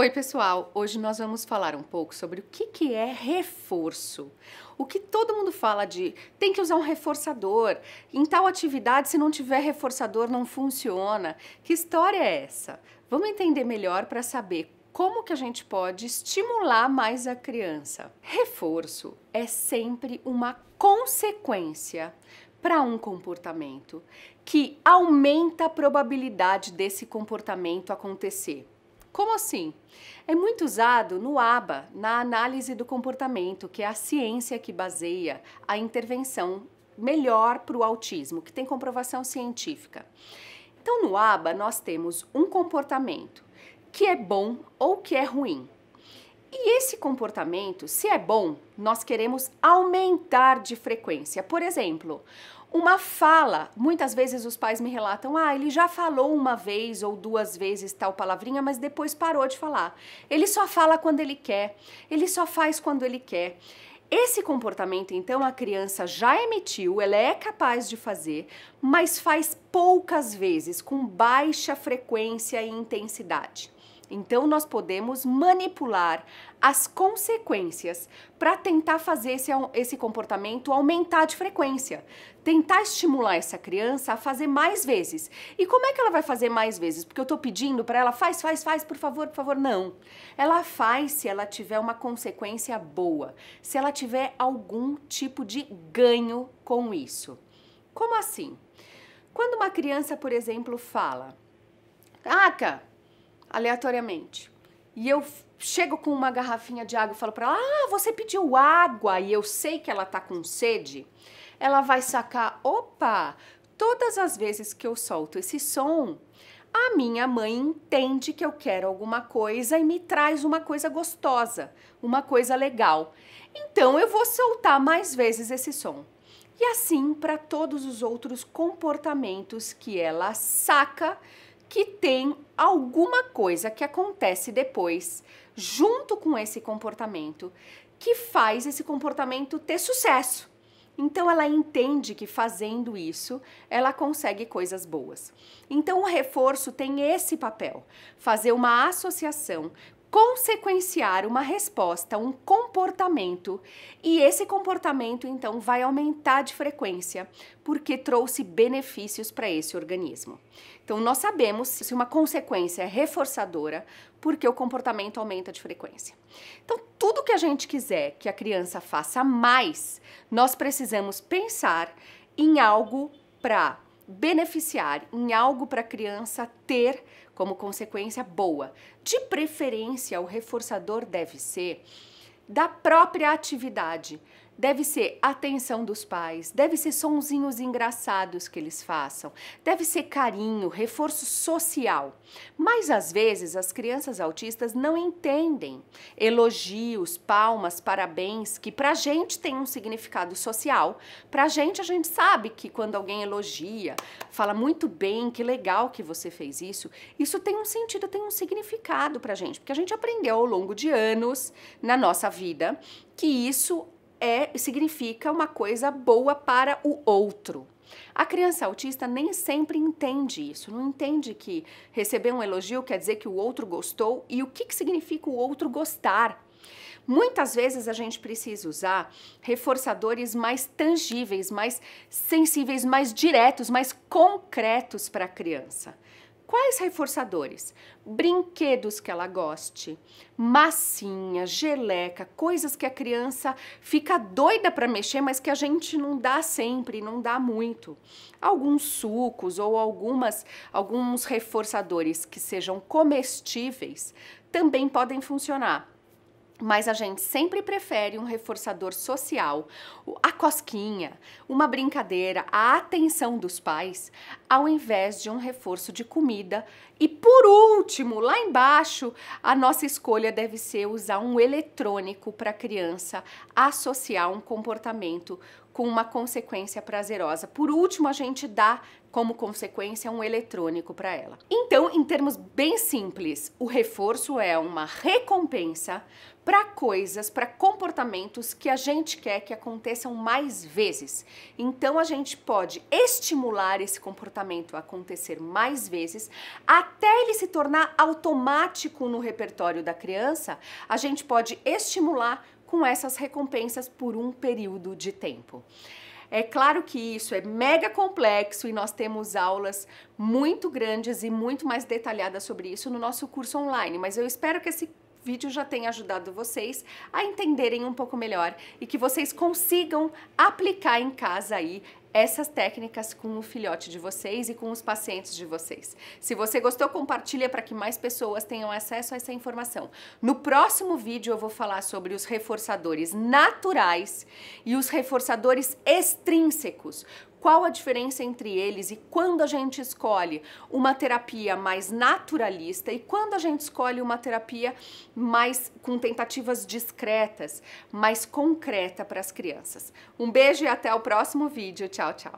Oi, pessoal! Hoje nós vamos falar um pouco sobre o que, que é reforço. O que todo mundo fala de tem que usar um reforçador, em tal atividade, se não tiver reforçador, não funciona. Que história é essa? Vamos entender melhor para saber como que a gente pode estimular mais a criança. Reforço é sempre uma consequência para um comportamento que aumenta a probabilidade desse comportamento acontecer. Como assim? É muito usado no ABA, na análise do comportamento, que é a ciência que baseia a intervenção melhor para o autismo, que tem comprovação científica. Então, no ABA, nós temos um comportamento que é bom ou que é ruim. E esse comportamento, se é bom, nós queremos aumentar de frequência. Por exemplo, uma fala, muitas vezes os pais me relatam: ah, ele já falou uma vez ou duas vezes tal palavrinha, mas depois parou de falar. Ele só fala quando ele quer, ele só faz quando ele quer. Esse comportamento, então, a criança já emitiu, ela é capaz de fazer, mas faz poucas vezes, com baixa frequência e intensidade. Então, nós podemos manipular as consequências para tentar fazer esse, esse comportamento aumentar de frequência, tentar estimular essa criança a fazer mais vezes. E como é que ela vai fazer mais vezes? Porque eu estou pedindo para ela, faz, faz, faz, por favor, por favor. Não. Ela faz se ela tiver uma consequência boa, se ela tiver algum tipo de ganho com isso. Como assim? Quando uma criança, por exemplo, fala, Aca, aleatoriamente. E eu chego com uma garrafinha de água e falo para ela: "Ah, você pediu água" e eu sei que ela tá com sede. Ela vai sacar: "Opa, todas as vezes que eu solto esse som, a minha mãe entende que eu quero alguma coisa e me traz uma coisa gostosa, uma coisa legal. Então eu vou soltar mais vezes esse som. E assim para todos os outros comportamentos que ela saca que tem alguma coisa que acontece depois, junto com esse comportamento, que faz esse comportamento ter sucesso. Então ela entende que fazendo isso, ela consegue coisas boas. Então o reforço tem esse papel, fazer uma associação consequenciar uma resposta, um comportamento, e esse comportamento então vai aumentar de frequência, porque trouxe benefícios para esse organismo. Então nós sabemos se uma consequência é reforçadora, porque o comportamento aumenta de frequência. Então tudo que a gente quiser que a criança faça mais, nós precisamos pensar em algo para beneficiar em algo para a criança ter como consequência boa. De preferência, o reforçador deve ser da própria atividade, deve ser atenção dos pais, deve ser sonzinhos engraçados que eles façam, deve ser carinho, reforço social. Mas às vezes as crianças autistas não entendem elogios, palmas, parabéns, que pra gente tem um significado social. Pra gente, a gente sabe que quando alguém elogia, fala muito bem, que legal que você fez isso, isso tem um sentido, tem um significado pra gente, porque a gente aprendeu ao longo de anos na nossa vida que isso é significa uma coisa boa para o outro. A criança autista nem sempre entende isso, não entende que receber um elogio quer dizer que o outro gostou e o que, que significa o outro gostar. Muitas vezes a gente precisa usar reforçadores mais tangíveis, mais sensíveis, mais diretos, mais concretos para a criança. Quais reforçadores? Brinquedos que ela goste, massinha, geleca, coisas que a criança fica doida para mexer, mas que a gente não dá sempre, não dá muito. Alguns sucos ou algumas alguns reforçadores que sejam comestíveis também podem funcionar. Mas a gente sempre prefere um reforçador social, a cosquinha, uma brincadeira, a atenção dos pais, ao invés de um reforço de comida. E por último, lá embaixo, a nossa escolha deve ser usar um eletrônico para a criança associar um comportamento com uma consequência prazerosa. Por último, a gente dá como consequência um eletrônico para ela. Então, em termos bem simples, o reforço é uma recompensa para coisas, para comportamentos que a gente quer que aconteçam mais vezes. Então, a gente pode estimular esse comportamento a acontecer mais vezes até ele se tornar automático no repertório da criança. A gente pode estimular com essas recompensas por um período de tempo. É claro que isso é mega complexo e nós temos aulas muito grandes e muito mais detalhadas sobre isso no nosso curso online, mas eu espero que esse vídeo já tenha ajudado vocês a entenderem um pouco melhor e que vocês consigam aplicar em casa aí essas técnicas com o filhote de vocês e com os pacientes de vocês. Se você gostou, compartilha para que mais pessoas tenham acesso a essa informação. No próximo vídeo eu vou falar sobre os reforçadores naturais e os reforçadores extrínsecos. Qual a diferença entre eles e quando a gente escolhe uma terapia mais naturalista e quando a gente escolhe uma terapia mais com tentativas discretas, mais concreta para as crianças? Um beijo e até o próximo vídeo. Tchau, tchau.